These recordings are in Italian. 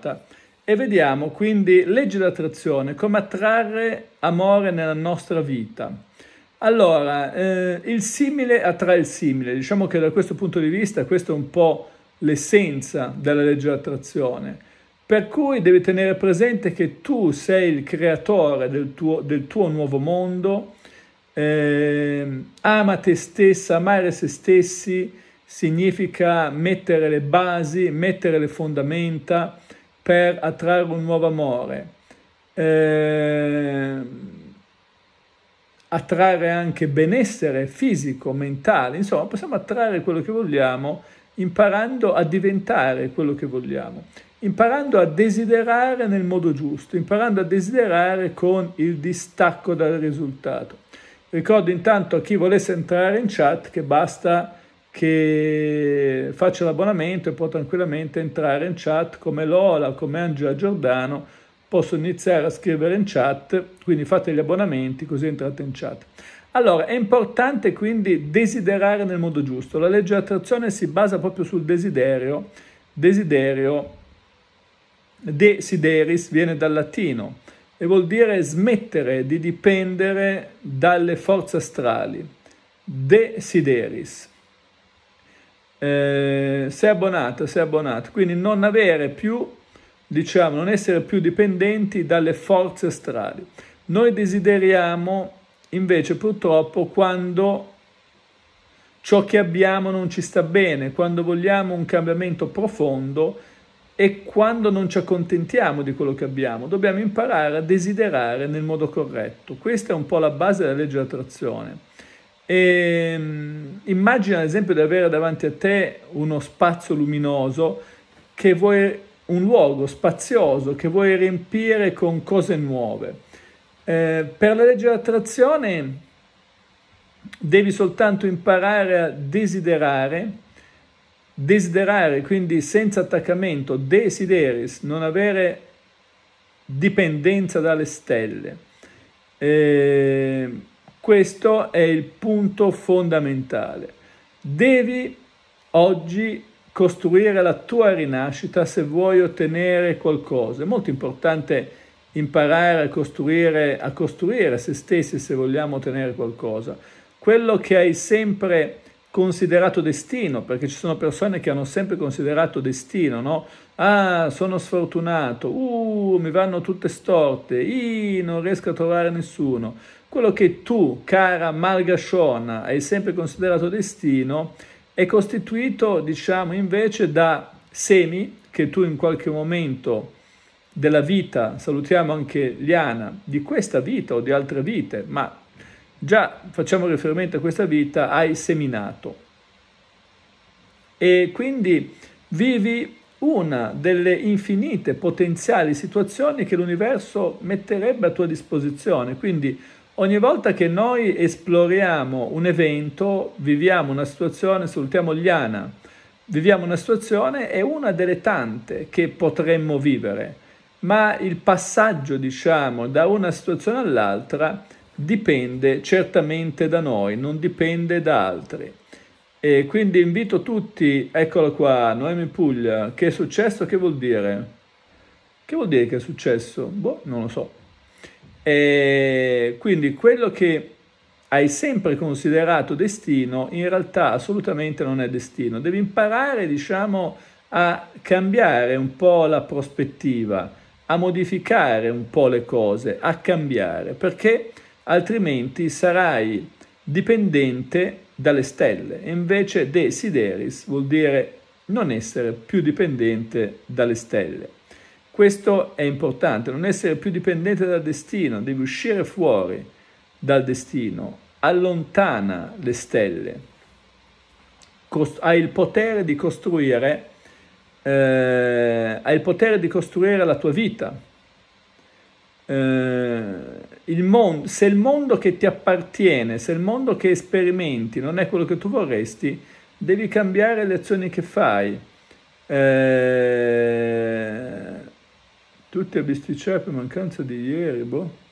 puntata e vediamo quindi legge d'attrazione, come attrarre amore nella nostra vita. Allora, eh, il simile attrae il simile, diciamo che da questo punto di vista questo è un po' l'essenza della legge d'attrazione, per cui devi tenere presente che tu sei il creatore del tuo, del tuo nuovo mondo, eh, ama te stessa, amare se stessi significa mettere le basi, mettere le fondamenta, per attrarre un nuovo amore, eh, attrarre anche benessere fisico, mentale, insomma possiamo attrarre quello che vogliamo imparando a diventare quello che vogliamo, imparando a desiderare nel modo giusto, imparando a desiderare con il distacco dal risultato. Ricordo intanto a chi volesse entrare in chat che basta che faccia l'abbonamento e può tranquillamente entrare in chat come Lola, come Angela Giordano, posso iniziare a scrivere in chat, quindi fate gli abbonamenti così entrate in chat. Allora, è importante quindi desiderare nel modo giusto. La legge dell'attrazione si basa proprio sul desiderio. Desiderio, desideris, viene dal latino e vuol dire smettere di dipendere dalle forze astrali. Desideris eh, sei abbonato, sei abbonato, quindi non avere più, diciamo, non essere più dipendenti dalle forze astrali. Noi desideriamo invece purtroppo quando ciò che abbiamo non ci sta bene, quando vogliamo un cambiamento profondo e quando non ci accontentiamo di quello che abbiamo. Dobbiamo imparare a desiderare nel modo corretto. Questa è un po' la base della legge dell'attrazione e, ehm, immagina ad esempio di avere davanti a te uno spazio luminoso che vuoi, un luogo spazioso che vuoi riempire con cose nuove. Eh, per la legge dell'attrazione devi soltanto imparare a desiderare, desiderare quindi senza attaccamento, desideris, non avere dipendenza dalle stelle. Eh, questo è il punto fondamentale. Devi oggi costruire la tua rinascita se vuoi ottenere qualcosa. È molto importante imparare a costruire, a costruire se stessi se vogliamo ottenere qualcosa. Quello che hai sempre considerato destino, perché ci sono persone che hanno sempre considerato destino, no? Ah, sono sfortunato, uh, mi vanno tutte storte, ii, non riesco a trovare nessuno. Quello che tu, cara Malgashona, hai sempre considerato destino è costituito, diciamo, invece da semi che tu in qualche momento della vita, salutiamo anche Liana, di questa vita o di altre vite, ma già facciamo riferimento a questa vita, hai seminato. E quindi vivi una delle infinite potenziali situazioni che l'universo metterebbe a tua disposizione. Quindi ogni volta che noi esploriamo un evento, viviamo una situazione, salutiamo Liana, viviamo una situazione, è una delle tante che potremmo vivere, ma il passaggio, diciamo, da una situazione all'altra dipende certamente da noi, non dipende da altri. E quindi invito tutti, eccolo qua, Noemi Puglia, che è successo, che vuol dire? Che vuol dire che è successo? Boh, non lo so. E quindi quello che hai sempre considerato destino, in realtà assolutamente non è destino. Devi imparare, diciamo, a cambiare un po' la prospettiva, a modificare un po' le cose, a cambiare, perché altrimenti sarai dipendente dalle stelle. invece desideris vuol dire non essere più dipendente dalle stelle. Questo è importante, non essere più dipendente dal destino, devi uscire fuori dal destino, allontana le stelle, Cost- hai il potere di costruire eh, hai il potere di costruire la tua vita. Eh, il mon- se il mondo che ti appartiene, se il mondo che sperimenti non è quello che tu vorresti, devi cambiare le azioni che fai. Eh, tutti a bisticciare cioè per mancanza di ieri, boh.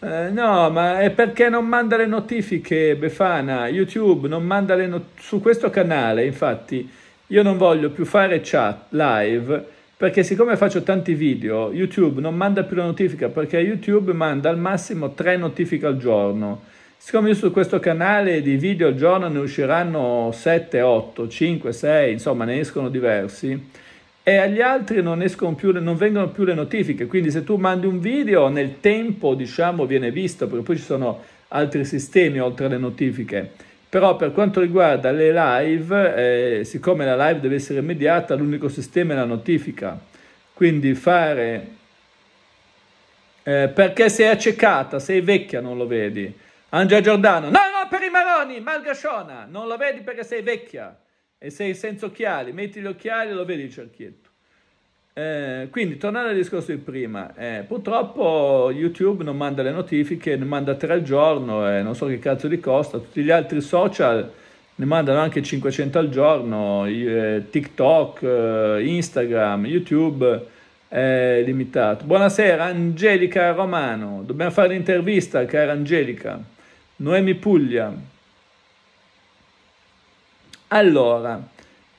Eh, no, ma è perché non manda le notifiche, Befana, YouTube non manda le notifiche, su questo canale infatti io non voglio più fare chat live perché siccome faccio tanti video, YouTube non manda più la notifica perché YouTube manda al massimo tre notifiche al giorno Siccome io su questo canale di video al giorno ne usciranno 7, 8, 5, 6, insomma ne escono diversi, e agli altri non, più, non vengono più le notifiche, quindi se tu mandi un video nel tempo diciamo viene visto, perché poi ci sono altri sistemi oltre alle notifiche. Però per quanto riguarda le live, eh, siccome la live deve essere immediata, l'unico sistema è la notifica. Quindi fare... Eh, perché sei accecata, sei vecchia, non lo vedi. Angela Giordano, no, no, per i maroni, malgasciona, non lo vedi perché sei vecchia e sei senza occhiali, metti gli occhiali e lo vedi il cerchietto. Eh, quindi, tornando al discorso di prima, eh, purtroppo YouTube non manda le notifiche, ne manda tre al giorno e eh, non so che cazzo di costa, tutti gli altri social ne mandano anche 500 al giorno, eh, TikTok, eh, Instagram, YouTube è limitato. Buonasera Angelica Romano, dobbiamo fare l'intervista cara Angelica. Noemi Puglia. Allora,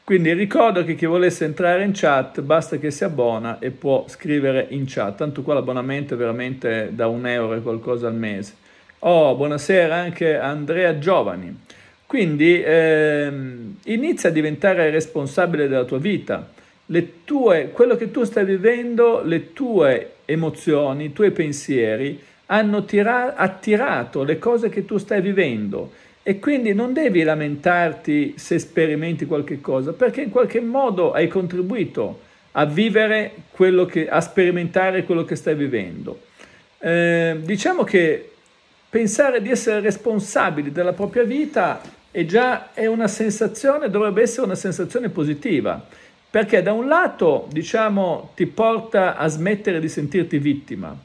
quindi ricordo che chi volesse entrare in chat basta che si abbona e può scrivere in chat, tanto qua l'abbonamento è veramente da un euro e qualcosa al mese. Oh, buonasera anche Andrea Giovani. Quindi ehm, inizia a diventare responsabile della tua vita. Le tue, quello che tu stai vivendo, le tue emozioni, i tuoi pensieri, hanno tira- attirato le cose che tu stai vivendo e quindi non devi lamentarti se sperimenti qualche cosa, perché in qualche modo hai contribuito a vivere quello che, a sperimentare quello che stai vivendo. Eh, diciamo che pensare di essere responsabili della propria vita è già è una sensazione, dovrebbe essere una sensazione positiva, perché da un lato, diciamo, ti porta a smettere di sentirti vittima,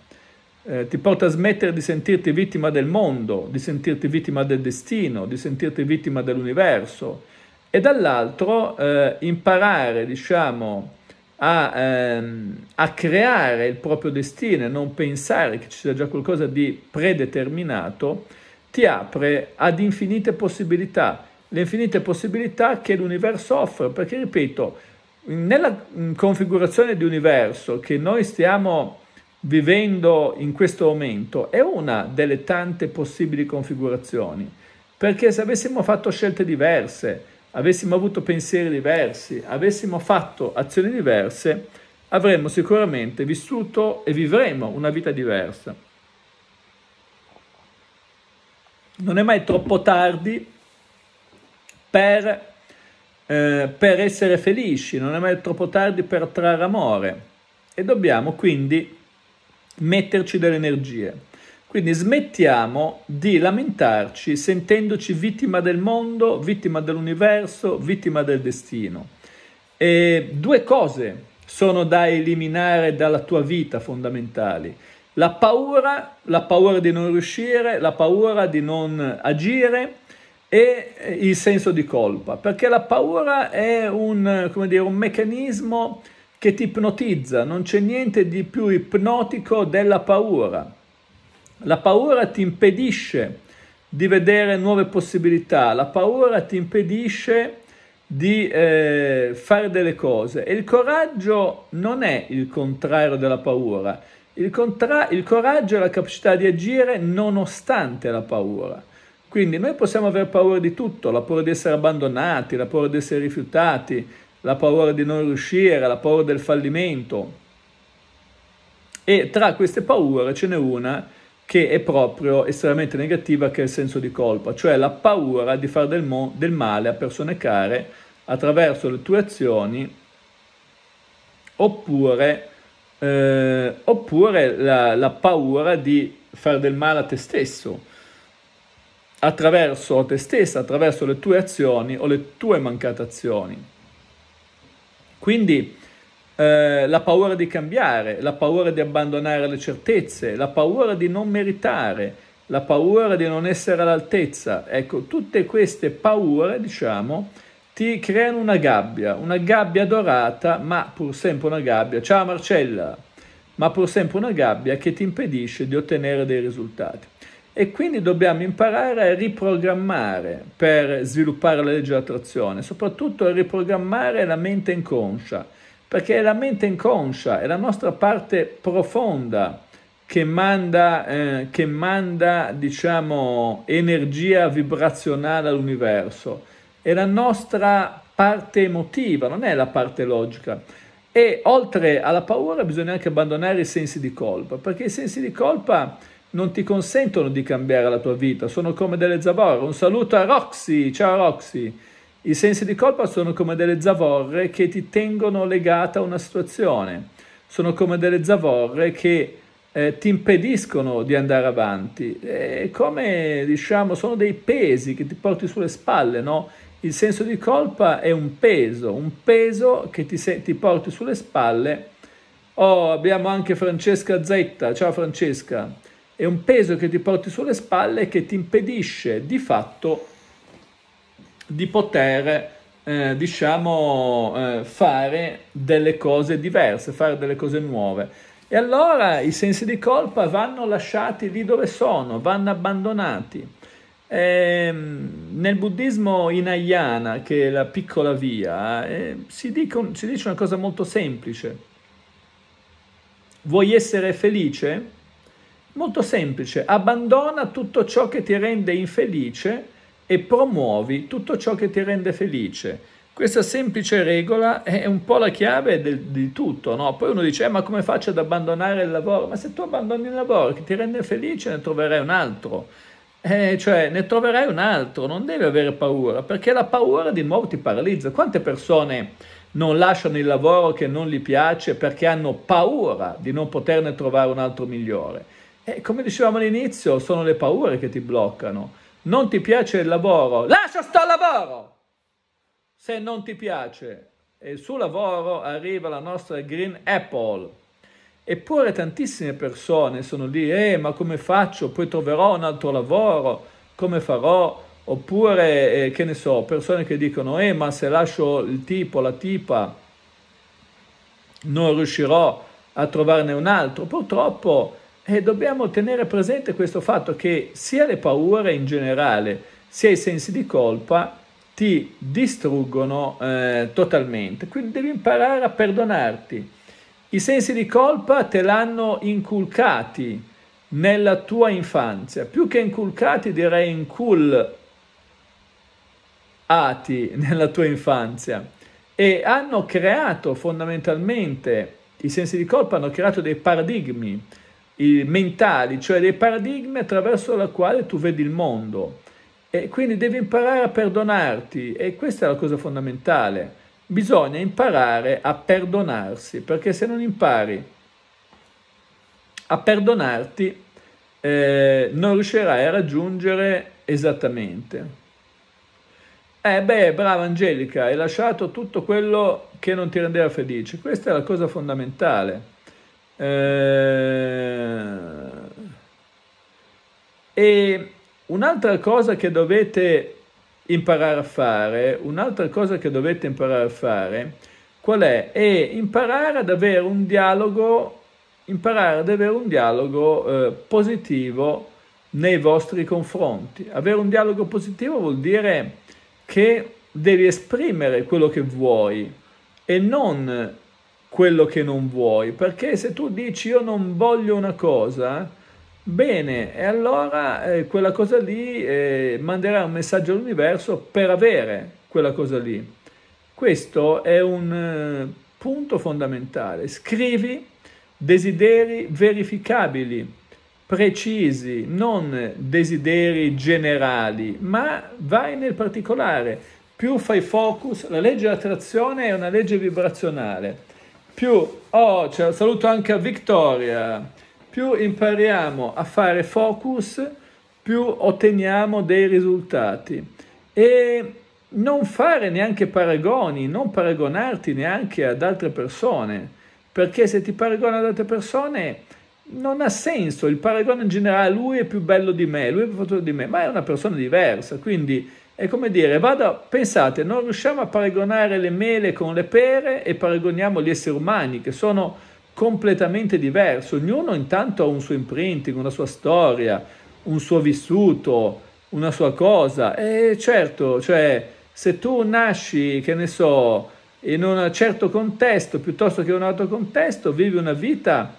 eh, ti porta a smettere di sentirti vittima del mondo, di sentirti vittima del destino, di sentirti vittima dell'universo e dall'altro eh, imparare, diciamo, a, ehm, a, creare il proprio destino e non pensare che ci sia già qualcosa di predeterminato, ti apre ad infinite possibilità, le infinite possibilità che l'universo offre, perché ripeto, nella configurazione di universo che noi stiamo vivendo in questo momento è una delle tante possibili configurazioni, perché se avessimo fatto scelte diverse, avessimo avuto pensieri diversi, avessimo fatto azioni diverse, avremmo sicuramente vissuto e vivremo una vita diversa. Non è mai troppo tardi per, eh, per essere felici, non è mai troppo tardi per trarre amore e dobbiamo quindi metterci delle energie. Quindi smettiamo di lamentarci sentendoci vittima del mondo, vittima dell'universo, vittima del destino. E due cose sono da eliminare dalla tua vita fondamentali. La paura, la paura di non riuscire, la paura di non agire e il senso di colpa, perché la paura è un, dire, un meccanismo che ti ipnotizza, non c'è niente di più ipnotico della paura. La paura ti impedisce di vedere nuove possibilità, la paura ti impedisce di eh, fare delle cose e il coraggio non è il contrario della paura, il, contra- il coraggio è la capacità di agire nonostante la paura. Quindi noi possiamo avere paura di tutto, la paura di essere abbandonati, la paura di essere rifiutati, la paura di non riuscire, la paura del fallimento. E tra queste paure ce n'è una che è proprio estremamente negativa, che è il senso di colpa, cioè la paura di fare del, mo- del male a persone care attraverso le tue azioni oppure, eh, oppure la, la, paura di fare del male a te stesso, attraverso te stessa, attraverso le tue azioni o le tue mancate azioni. Quindi eh, la paura di cambiare, la paura di abbandonare le certezze, la paura di non meritare, la paura di non essere all'altezza, ecco, tutte queste paure, diciamo, ti creano una gabbia, una gabbia dorata, ma pur sempre una gabbia. Ciao Marcella! ma pur sempre una gabbia che ti impedisce di ottenere dei risultati e quindi dobbiamo imparare a riprogrammare per sviluppare la legge dell'attrazione, soprattutto a riprogrammare la mente inconscia, perché è la mente inconscia, è la nostra parte profonda che manda, eh, che manda diciamo, energia vibrazionale all'universo, è la nostra parte emotiva, non è la parte logica. E oltre alla paura bisogna anche abbandonare i sensi di colpa, perché i sensi di colpa non ti consentono di cambiare la tua vita, sono come delle zavorre. Un saluto a Roxy, ciao Roxy. I sensi di colpa sono come delle zavorre che ti tengono legata a una situazione, sono come delle zavorre che eh, ti impediscono di andare avanti, e come diciamo sono dei pesi che ti porti sulle spalle, no? Il senso di colpa è un peso, un peso che ti, se- ti porti sulle spalle. Oh, abbiamo anche Francesca Zetta, ciao Francesca è un peso che ti porti sulle spalle e che ti impedisce di fatto di poter eh, diciamo eh, fare delle cose diverse, fare delle cose nuove. E allora i sensi di colpa vanno lasciati lì dove sono, vanno abbandonati. Eh, nel buddismo Hinayana, che è la piccola via, eh, si, dico, si dice una cosa molto semplice. Vuoi essere felice? Molto semplice, abbandona tutto ciò che ti rende infelice e promuovi tutto ciò che ti rende felice. Questa semplice regola è un po' la chiave del, di tutto, no? Poi uno dice, eh, ma come faccio ad abbandonare il lavoro? Ma se tu abbandoni il lavoro che ti rende felice, ne troverai un altro. Eh, cioè, ne troverai un altro, non devi avere paura, perché la paura di nuovo ti paralizza. Quante persone non lasciano il lavoro che non gli piace perché hanno paura di non poterne trovare un altro migliore? E come dicevamo all'inizio, sono le paure che ti bloccano. Non ti piace il lavoro, lascia sto lavoro! Se non ti piace, e sul lavoro arriva la nostra Green Apple. Eppure tantissime persone sono lì, eh, ma come faccio? Poi troverò un altro lavoro, come farò? Oppure, eh, che ne so, persone che dicono, eh, ma se lascio il tipo, la tipa, non riuscirò a trovarne un altro. Purtroppo e dobbiamo tenere presente questo fatto che sia le paure in generale, sia i sensi di colpa ti distruggono eh, totalmente. Quindi devi imparare a perdonarti. I sensi di colpa te l'hanno inculcati nella tua infanzia, più che inculcati direi inculati nella tua infanzia e hanno creato fondamentalmente, i sensi di colpa hanno creato dei paradigmi, mentali, cioè dei paradigmi attraverso la quale tu vedi il mondo. E quindi devi imparare a perdonarti e questa è la cosa fondamentale. Bisogna imparare a perdonarsi, perché se non impari a perdonarti eh, non riuscirai a raggiungere esattamente. Eh beh, brava Angelica, hai lasciato tutto quello che non ti rendeva felice. Questa è la cosa fondamentale. Eh, e un'altra cosa che dovete imparare a fare, un'altra cosa che dovete imparare a fare, qual è? È imparare ad avere un dialogo, imparare ad avere un dialogo eh, positivo nei vostri confronti. Avere un dialogo positivo vuol dire che devi esprimere quello che vuoi e non quello che non vuoi, perché se tu dici io non voglio una cosa, bene, e allora eh, quella cosa lì eh, manderà un messaggio all'universo per avere quella cosa lì. Questo è un eh, punto fondamentale. Scrivi desideri verificabili, precisi, non desideri generali, ma vai nel particolare. Più fai focus, la legge dell'attrazione è una legge vibrazionale più, oh, cioè, saluto anche a Victoria, più impariamo a fare focus, più otteniamo dei risultati. E non fare neanche paragoni, non paragonarti neanche ad altre persone, perché se ti paragoni ad altre persone non ha senso, il paragone in generale, lui è più bello di me, lui è più fortunato di me, ma è una persona diversa, quindi è come dire, vado, pensate, non riusciamo a paragonare le mele con le pere e paragoniamo gli esseri umani che sono completamente diversi, ognuno intanto ha un suo imprinting, una sua storia, un suo vissuto, una sua cosa e certo, cioè se tu nasci, che ne so, in un certo contesto piuttosto che in un altro contesto, vivi una vita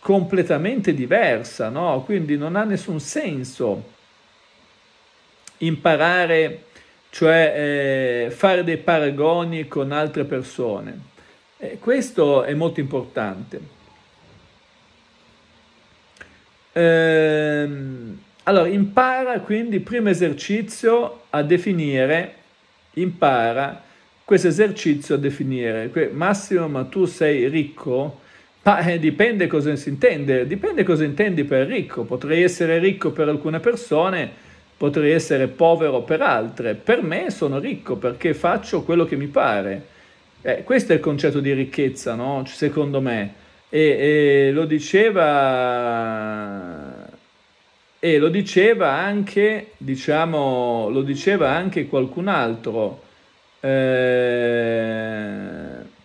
completamente diversa, no? Quindi non ha nessun senso imparare, cioè eh, fare dei paragoni con altre persone. Eh, questo è molto importante. Ehm, allora, impara quindi, primo esercizio, a definire, impara questo esercizio a definire. Massimo, ma tu sei ricco? Ma eh, dipende cosa si intende, dipende cosa intendi per ricco. Potrei essere ricco per alcune persone, potrei essere povero per altre, per me sono ricco perché faccio quello che mi pare. Eh, questo è il concetto di ricchezza, no? secondo me. E, e, lo diceva e lo diceva anche, diciamo, lo diceva anche qualcun altro. Eh,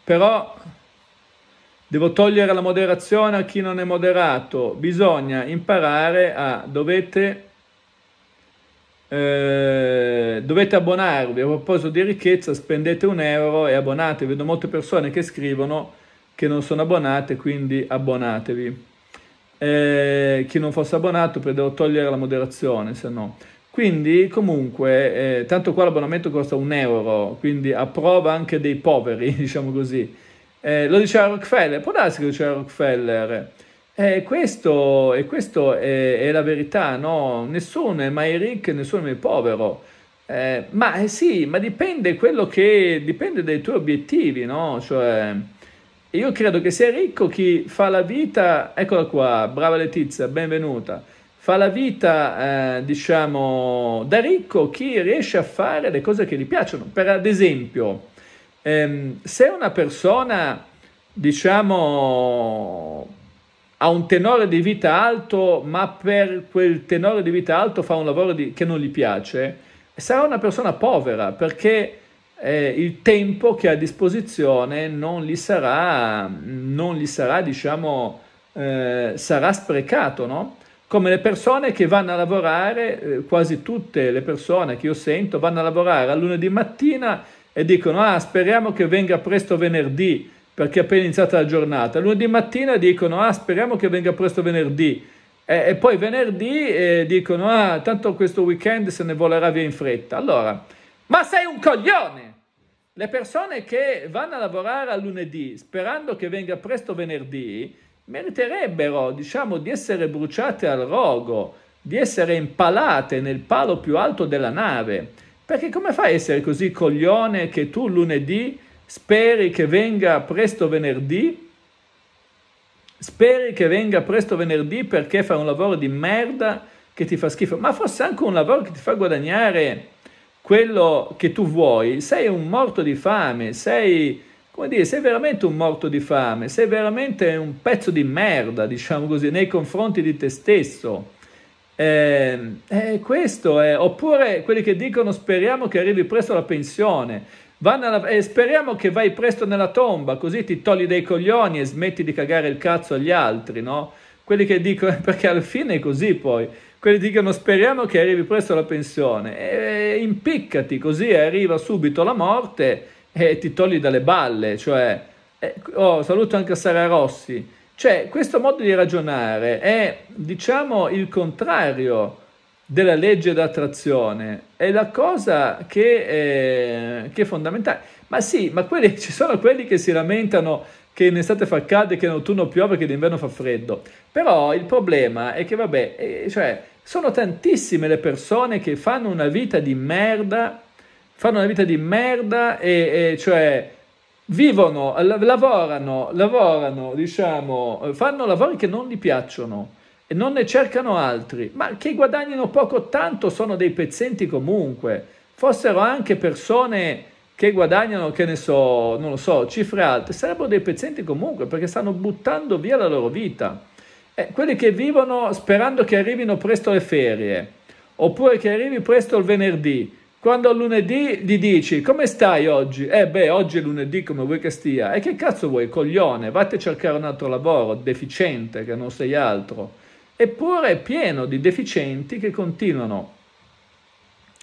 però devo togliere la moderazione a chi non è moderato, bisogna imparare a dovete eh, dovete abbonarvi a proposito di ricchezza spendete un euro e abbonatevi vedo molte persone che scrivono che non sono abbonate quindi abbonatevi eh, chi non fosse abbonato devo togliere la moderazione se no quindi comunque eh, tanto qua l'abbonamento costa un euro quindi approva anche dei poveri diciamo così eh, lo diceva Rockefeller può darsi che lo diceva Rockefeller eh, questo, e questo è, eh, è, la verità, no? Nessuno è mai ricco, nessuno è mai povero. Eh, ma eh sì, ma dipende quello che dipende dai tuoi obiettivi, no? Cioè, io credo che sia ricco chi fa la vita, eccola qua, brava Letizia, benvenuta. Fa la vita, eh, diciamo, da ricco chi riesce a fare le cose che gli piacciono. Per ad esempio, ehm, se una persona, diciamo, ha un tenore di vita alto, ma per quel tenore di vita alto fa un lavoro di, che non gli piace, sarà una persona povera perché eh, il tempo che ha a disposizione non gli sarà, non gli sarà diciamo, eh, sarà sprecato, no? Come le persone che vanno a lavorare, eh, quasi tutte le persone che io sento vanno a lavorare a lunedì mattina e dicono ah speriamo che venga presto venerdì perché è appena iniziata la giornata. Lunedì mattina dicono, ah speriamo che venga presto venerdì, e, e poi venerdì eh, dicono, ah tanto questo weekend se ne volerà via in fretta. Allora, ma sei un coglione! Le persone che vanno a lavorare a lunedì sperando che venga presto venerdì meriterebbero, diciamo, di essere bruciate al rogo, di essere impalate nel palo più alto della nave. Perché come fai a essere così coglione che tu lunedì Speri che venga presto venerdì. Speri che venga presto venerdì perché fa un lavoro di merda che ti fa schifo, ma forse anche un lavoro che ti fa guadagnare quello che tu vuoi, sei un morto di fame, sei, come dire, sei veramente un morto di fame, sei veramente un pezzo di merda, diciamo così, nei confronti di te stesso. Eh, eh, questo è, oppure quelli che dicono speriamo che arrivi presto la pensione, Vanna e eh, speriamo che vai presto nella tomba, così ti togli dei coglioni e smetti di cagare il cazzo agli altri, no? Quelli che dicono, perché alla fine è così poi, quelli dicono speriamo che arrivi presto alla pensione, e eh, impiccati così arriva subito la morte e ti togli dalle balle, cioè, eh, oh, saluto anche Sara Rossi, cioè questo modo di ragionare è diciamo il contrario della legge d'attrazione è la cosa che è, che è fondamentale. Ma sì, ma quelli, ci sono quelli che si lamentano che in estate fa caldo e che in autunno piove, che in inverno fa freddo. Però il problema è che, vabbè, eh, cioè, sono tantissime le persone che fanno una vita di merda, fanno una vita di merda e, e cioè vivono, lavorano, lavorano, diciamo, fanno lavori che non gli piacciono e non ne cercano altri, ma che guadagnino poco tanto sono dei pezzenti comunque, fossero anche persone che guadagnano, che ne so, non lo so, cifre alte, sarebbero dei pezzenti comunque perché stanno buttando via la loro vita. Eh, quelli che vivono sperando che arrivino presto le ferie, oppure che arrivi presto il venerdì, quando il lunedì gli dici come stai oggi? Eh beh, oggi è lunedì come vuoi che stia. E che cazzo vuoi, coglione? Vatti a cercare un altro lavoro, deficiente, che non sei altro eppure è pieno di deficienti che continuano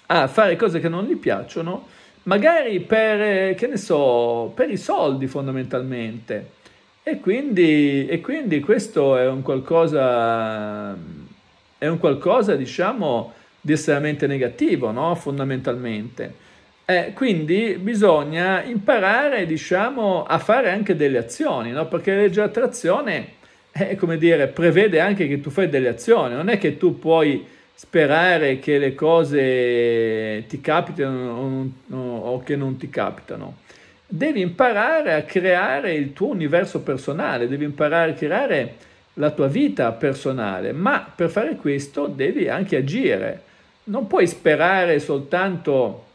a fare cose che non gli piacciono, magari per, eh, che ne so, per i soldi fondamentalmente. E quindi, e quindi questo è un qualcosa, è un qualcosa diciamo, di estremamente negativo, no? fondamentalmente. Eh, quindi bisogna imparare, diciamo, a fare anche delle azioni, no? perché la legge attrazione eh, come dire, prevede anche che tu fai delle azioni, non è che tu puoi sperare che le cose ti capitano o, o che non ti capitano. Devi imparare a creare il tuo universo personale, devi imparare a creare la tua vita personale, ma per fare questo devi anche agire. Non puoi sperare soltanto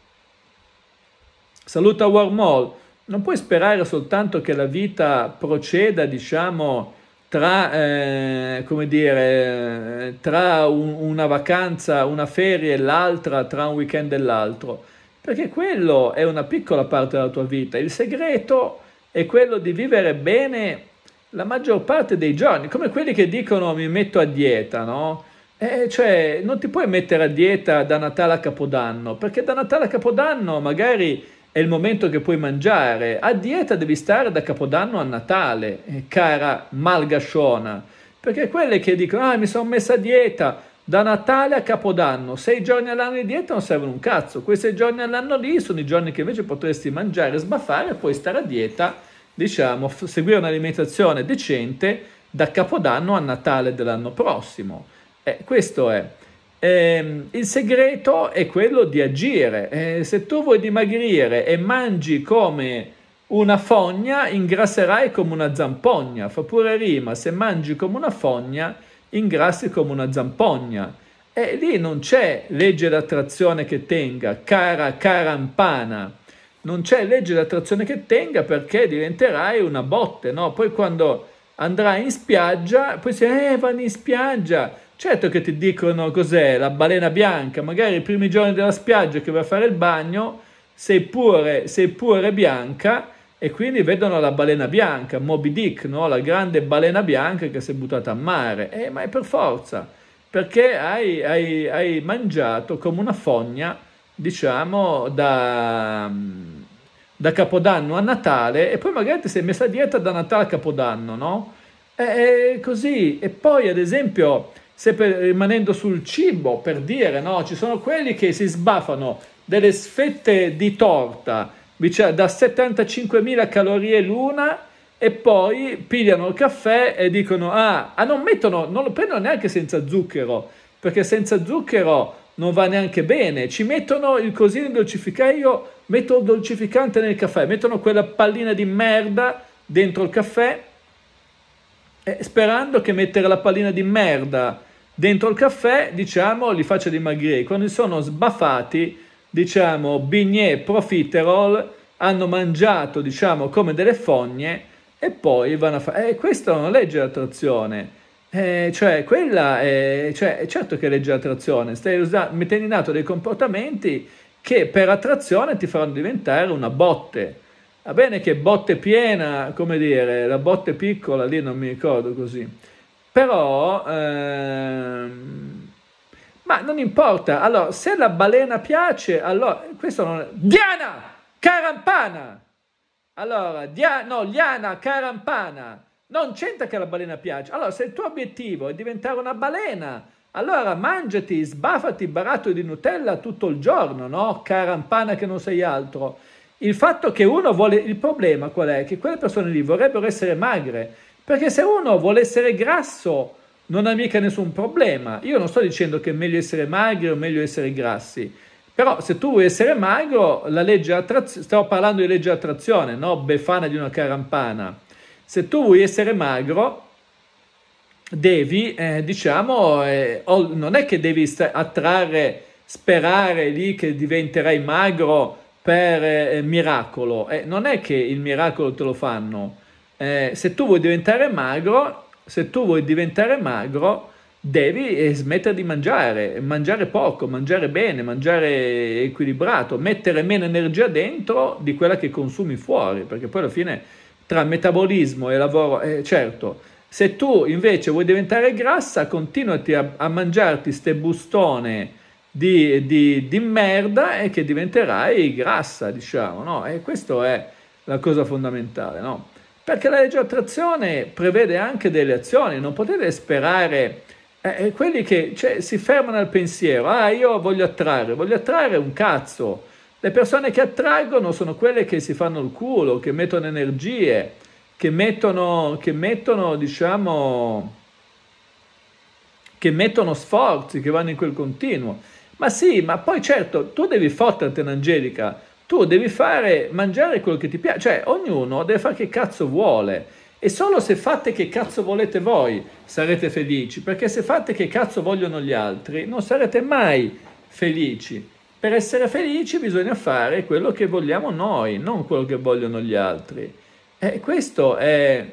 saluta Warmall, non puoi sperare soltanto che la vita proceda, diciamo, tra, eh, come dire, tra un, una vacanza, una ferie e l'altra, tra un weekend e l'altro, perché quello è una piccola parte della tua vita. Il segreto è quello di vivere bene la maggior parte dei giorni, come quelli che dicono mi metto a dieta, no? Eh, cioè, non ti puoi mettere a dieta da Natale a Capodanno, perché da Natale a Capodanno magari è il momento che puoi mangiare, a dieta devi stare da Capodanno a Natale, eh, cara malgasciona, perché quelle che dicono ah mi sono messa a dieta da Natale a Capodanno, sei giorni all'anno di dieta non servono un cazzo, quei sei giorni all'anno lì sono i giorni che invece potresti mangiare, sbaffare e poi stare a dieta, diciamo, f- seguire un'alimentazione decente da Capodanno a Natale dell'anno prossimo. Eh, questo è. Eh, il segreto è quello di agire. Eh, se tu vuoi dimagrire e mangi come una fogna, ingrasserai come una zampogna. Fa pure rima, se mangi come una fogna, ingrassi come una zampogna. E lì non c'è legge d'attrazione che tenga, cara carampana. Non c'è legge d'attrazione che tenga perché diventerai una botte, no? Poi quando andrai in spiaggia, poi si eh, vanno in spiaggia, Certo che ti dicono cos'è la balena bianca, magari i primi giorni della spiaggia che vai a fare il bagno, sei pure, sei pure bianca e quindi vedono la balena bianca, Moby Dick, no? la grande balena bianca che si è buttata a mare. Eh, ma è per forza, perché hai, hai, hai mangiato come una fogna, diciamo, da, da, Capodanno a Natale e poi magari ti sei messa a dieta da Natale a Capodanno, no? E, così, e poi ad esempio se per, rimanendo sul cibo, per dire, no? ci sono quelli che si sbaffano delle sfette di torta da 75.000 calorie l'una e poi pigliano il caffè e dicono, ah, ah non, mettono, non lo prendono neanche senza zucchero, perché senza zucchero non va neanche bene, ci mettono il cosino dolcificante, io metto il dolcificante nel caffè, mettono quella pallina di merda dentro il caffè eh, sperando che mettere la pallina di merda dentro il caffè, diciamo, li faccia dimagrire. Quando sono sbaffati, diciamo, bignè, profiterol, hanno mangiato, diciamo, come delle fogne e poi vanno a fare... Eh, questa è una legge d'attrazione. Eh, cioè, quella è... Cioè, certo che è legge d'attrazione. Stai usa- mettendo in atto dei comportamenti che per attrazione ti faranno diventare una botte. Va bene che botte piena, come dire, la botte piccola, lì non mi ricordo così però, ehm, ma non importa. Allora, se la balena piace, allora, questo non è... Diana Carampana! Allora, Diana no, Diana Carampana! Non c'entra che la balena piace. Allora, se il tuo obiettivo è diventare una balena, allora mangiati, sbaffati baratto di Nutella tutto il giorno, no? Carampana che non sei altro. Il fatto che uno vuole, il problema qual è? Che quelle persone lì vorrebbero essere magre perché se uno vuole essere grasso non ha mica nessun problema. Io non sto dicendo che è meglio essere magri o meglio essere grassi. Però se tu vuoi essere magro, la legge attrazione, stavo parlando di legge attrazione, no? Befana di una carampana. Se tu vuoi essere magro, devi, eh, diciamo, eh, non è che devi attrarre, sperare lì che diventerai magro per eh, miracolo. Eh, non è che il miracolo te lo fanno eh, se tu vuoi diventare magro, se tu vuoi diventare magro, devi eh, smettere di mangiare, mangiare poco, mangiare bene, mangiare equilibrato, mettere meno energia dentro di quella che consumi fuori, perché poi alla fine tra metabolismo e lavoro, eh, certo, se tu invece vuoi diventare grassa, continuati a, a mangiarti ste bustone di, di, di, merda e che diventerai grassa, diciamo, no? E questa è la cosa fondamentale, no? Perché la legge attrazione prevede anche delle azioni, non potete sperare eh, eh, quelli che cioè, si fermano al pensiero, ah io voglio attrarre, voglio attrarre un cazzo. Le persone che attraggono sono quelle che si fanno il culo, che mettono energie, che mettono, che mettono diciamo, che mettono sforzi, che vanno in quel continuo. Ma sì, ma poi certo, tu devi fottertene Angelica, tu devi fare mangiare quello che ti piace, cioè ognuno deve fare che cazzo vuole. E solo se fate che cazzo volete voi sarete felici, perché se fate che cazzo vogliono gli altri non sarete mai felici. Per essere felici bisogna fare quello che vogliamo noi, non quello che vogliono gli altri. E questo è,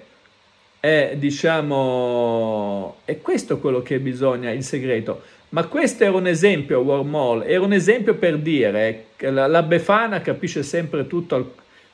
è diciamo, è questo quello che bisogna, il segreto. Ma questo era un esempio, Warmall, era un esempio per dire che la, la Befana capisce sempre tutto al,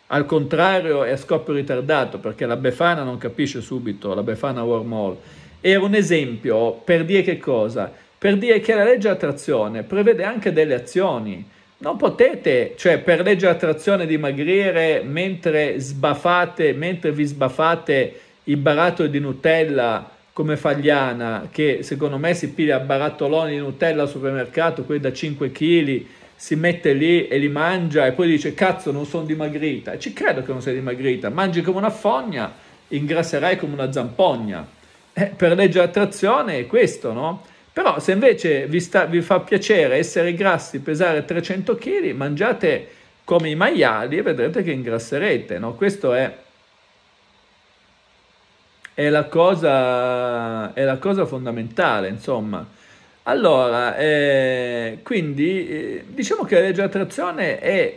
al contrario e a scopo ritardato, perché la Befana non capisce subito, la Befana Warmall. Era un esempio per dire che cosa? Per dire che la legge attrazione prevede anche delle azioni. Non potete, cioè per legge attrazione dimagrire mentre sbaffate, mentre vi sbaffate il barattolo di Nutella come Fagliana, che secondo me si piglia barattoloni di Nutella al supermercato, quelli da 5 kg, si mette lì e li mangia e poi dice cazzo non sono dimagrita, e ci credo che non sei dimagrita, mangi come una fogna, ingrasserai come una zampogna. Eh, per legge attrazione è questo, no? Però se invece vi, sta, vi fa piacere essere grassi, pesare 300 kg, mangiate come i maiali e vedrete che ingrasserete, no? Questo è è la cosa, è la cosa fondamentale, insomma. Allora, eh, quindi eh, diciamo che la legge dell'attrazione è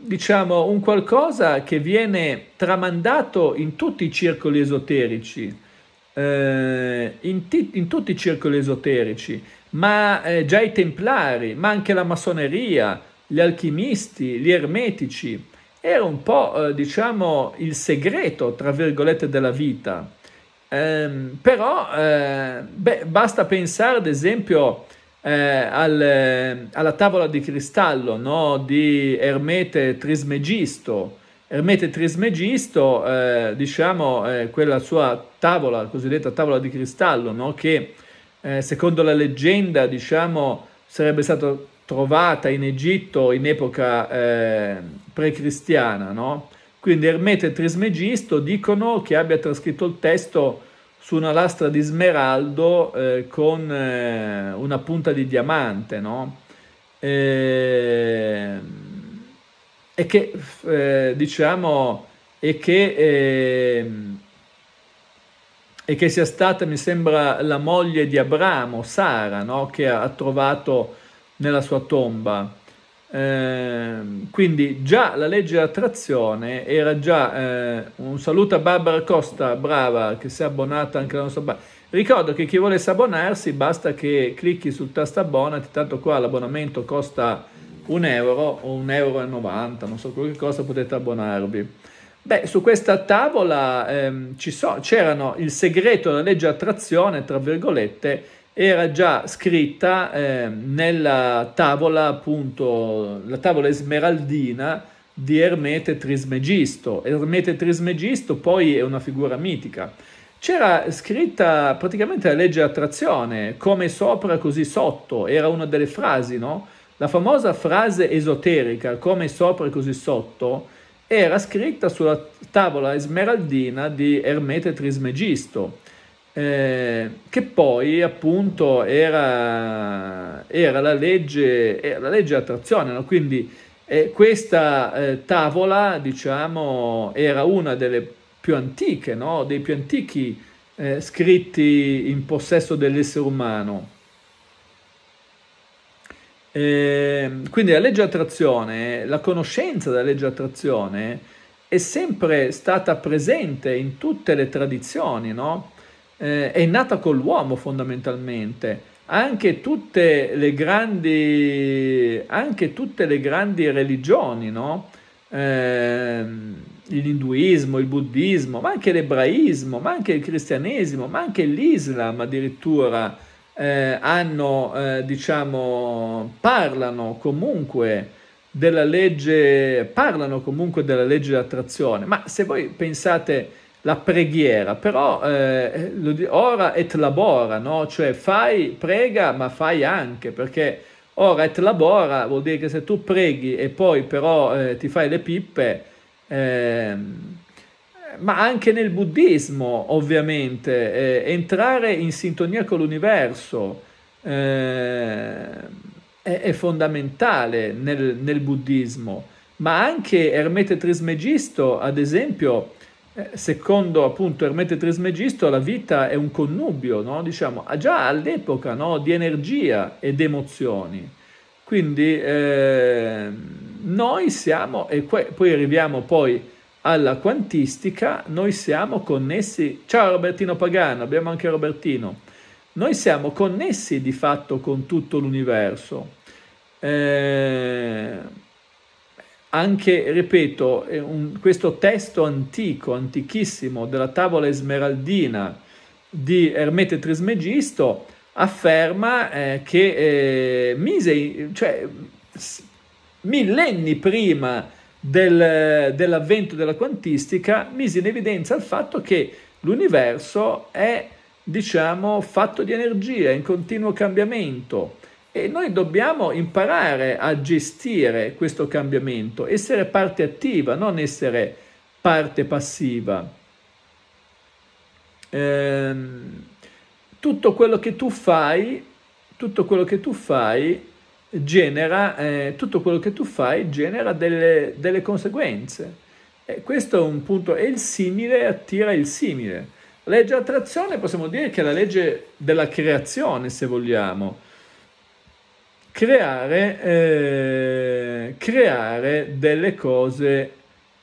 diciamo, un qualcosa che viene tramandato in tutti i circoli esoterici, eh, in, t- in, tutti i circoli esoterici, ma eh, già i templari, ma anche la massoneria, gli alchimisti, gli ermetici, era un po', eh, diciamo, il segreto, tra virgolette, della vita. Ehm, però eh, beh, basta pensare, ad esempio, eh, al, eh, alla tavola di cristallo no? di Ermete Trismegisto. Ermete Trismegisto, eh, diciamo, quella sua tavola, la cosiddetta tavola di cristallo, no? che eh, secondo la leggenda, diciamo, sarebbe stato trovata in Egitto in epoca eh, precristiana, no? Quindi Ermete e Trismegisto dicono che abbia trascritto il testo su una lastra di smeraldo eh, con eh, una punta di diamante, no? E, eh, e che, eh, diciamo, e che, ehm, e che sia stata, mi sembra, la moglie di Abramo, Sara, no? Che ha, ha trovato nella sua tomba. Eh, quindi già la legge dell'attrazione era già eh, un saluto a Barbara Costa, brava che si è abbonata anche alla nostra barra. Ricordo che chi volesse abbonarsi basta che clicchi sul tasto abbonati, tanto qua l'abbonamento costa un euro o un euro e 90, non so quello che cosa potete abbonarvi. Beh, su questa tavola ehm, so, c'erano il segreto della legge attrazione, tra virgolette, era già scritta eh, nella tavola, appunto, la tavola esmeraldina di Ermete Trismegisto. Ermete Trismegisto poi è una figura mitica. C'era scritta praticamente la legge attrazione, come sopra così sotto, era una delle frasi, no? La famosa frase esoterica, come sopra così sotto, era scritta sulla tavola esmeraldina di Ermete Trismegisto eh, che poi appunto era, era la legge, era la legge attrazione, no? quindi eh, questa eh, tavola diciamo era una delle più antiche, no? dei più antichi eh, scritti in possesso dell'essere umano. Ehm, quindi la legge attrazione, la conoscenza della legge attrazione è sempre stata presente in tutte le tradizioni, no? eh, è nata con l'uomo fondamentalmente. Anche tutte le grandi, anche tutte le grandi religioni, no? eh, l'induismo, il buddismo, ma anche l'ebraismo, ma anche il cristianesimo, ma anche l'Islam addirittura, eh, hanno, eh, diciamo, parlano comunque della legge, parlano comunque della legge dell'attrazione. Ma se voi pensate la preghiera, però eh, ora et labora, no? cioè fai, prega, ma fai anche, perché ora et labora vuol dire che se tu preghi e poi però eh, ti fai le pippe, eh, ma anche nel buddismo ovviamente, eh, entrare in sintonia con l'universo eh, è, è, fondamentale nel, nel buddismo, ma anche Ermete Trismegisto, ad esempio, secondo appunto Ermete Trismegisto, la vita è un connubio, no? diciamo, ah, già all'epoca no? di energia ed emozioni. Quindi eh, noi siamo, e poi arriviamo poi alla quantistica, noi siamo connessi, ciao Robertino Pagano, abbiamo anche Robertino, noi siamo connessi di fatto con tutto l'universo. Eh, anche, ripeto, un, questo testo antico, antichissimo, della tavola esmeraldina di Ermete Trismegisto afferma eh, che eh, mise, cioè, millenni prima del, dell'avvento della quantistica, mise in evidenza il fatto che l'universo è, diciamo, fatto di energia, in continuo cambiamento, e noi dobbiamo imparare a gestire questo cambiamento, essere parte attiva, non essere parte passiva. Ehm, tutto quello che tu fai, tutto quello che tu fai genera, eh, tutto quello che tu fai genera delle, delle conseguenze. E questo è un punto, e il simile attira il simile. Legge attrazione possiamo dire che è la legge della creazione, se vogliamo creare, eh, creare delle cose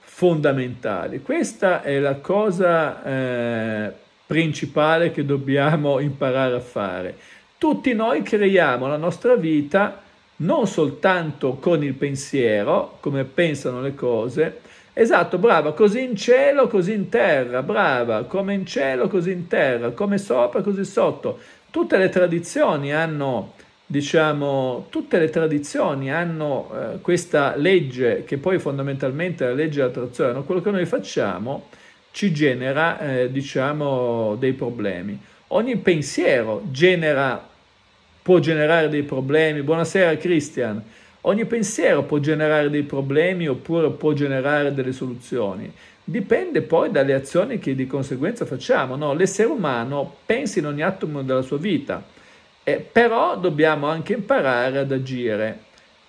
fondamentali. Questa è la cosa eh, principale che dobbiamo imparare a fare. Tutti noi creiamo la nostra vita non soltanto con il pensiero, come pensano le cose, Esatto, brava, così in cielo, così in terra, brava, come in cielo, così in terra, come sopra, così sotto. Tutte le tradizioni hanno diciamo, tutte le tradizioni hanno eh, questa legge che poi fondamentalmente è la legge dell'attrazione, no? quello che noi facciamo ci genera, eh, diciamo, dei problemi. Ogni pensiero genera, può generare dei problemi. Buonasera Christian. Ogni pensiero può generare dei problemi oppure può generare delle soluzioni. Dipende poi dalle azioni che di conseguenza facciamo. No? L'essere umano pensa in ogni attimo della sua vita eh, però dobbiamo anche imparare ad agire,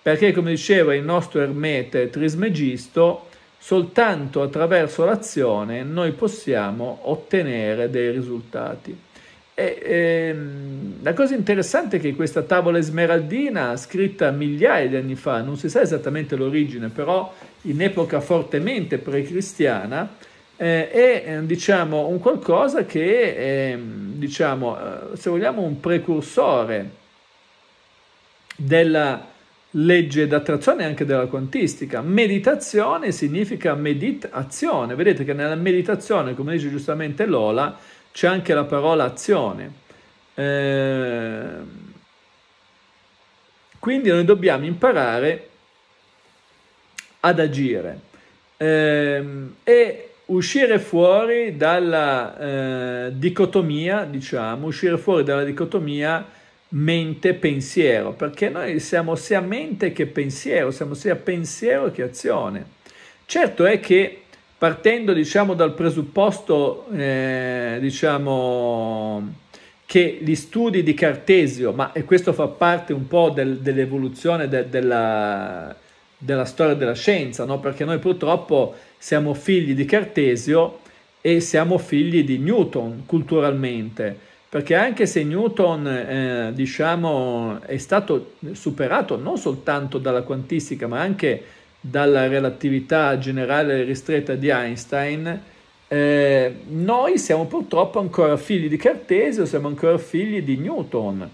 perché come diceva il nostro Ermete Trismegisto, soltanto attraverso l'azione noi possiamo ottenere dei risultati. E, e, ehm, la cosa interessante è che questa tavola esmeraldina, scritta migliaia di anni fa, non si sa esattamente l'origine, però in epoca fortemente precristiana, eh, è ehm, diciamo, un qualcosa che è, ehm, diciamo, eh, se vogliamo, un precursore della legge d'attrazione e anche della quantistica. Meditazione significa meditazione. Vedete che nella meditazione, come dice giustamente Lola, c'è anche la parola azione. Eh, quindi noi dobbiamo imparare ad agire. Eh, e uscire fuori dalla eh, dicotomia, diciamo, uscire fuori dalla dicotomia mente-pensiero, perché noi siamo sia mente che pensiero, siamo sia pensiero che azione. Certo è che partendo, diciamo, dal presupposto, eh, diciamo, che gli studi di Cartesio, ma e questo fa parte un po' del, dell'evoluzione de, della, della, storia della scienza, no? perché noi purtroppo siamo figli di Cartesio e siamo figli di Newton culturalmente, perché anche se Newton eh, diciamo, è stato superato non soltanto dalla quantistica, ma anche dalla relatività generale ristretta di Einstein, eh, noi siamo purtroppo ancora figli di Cartesio, siamo ancora figli di Newton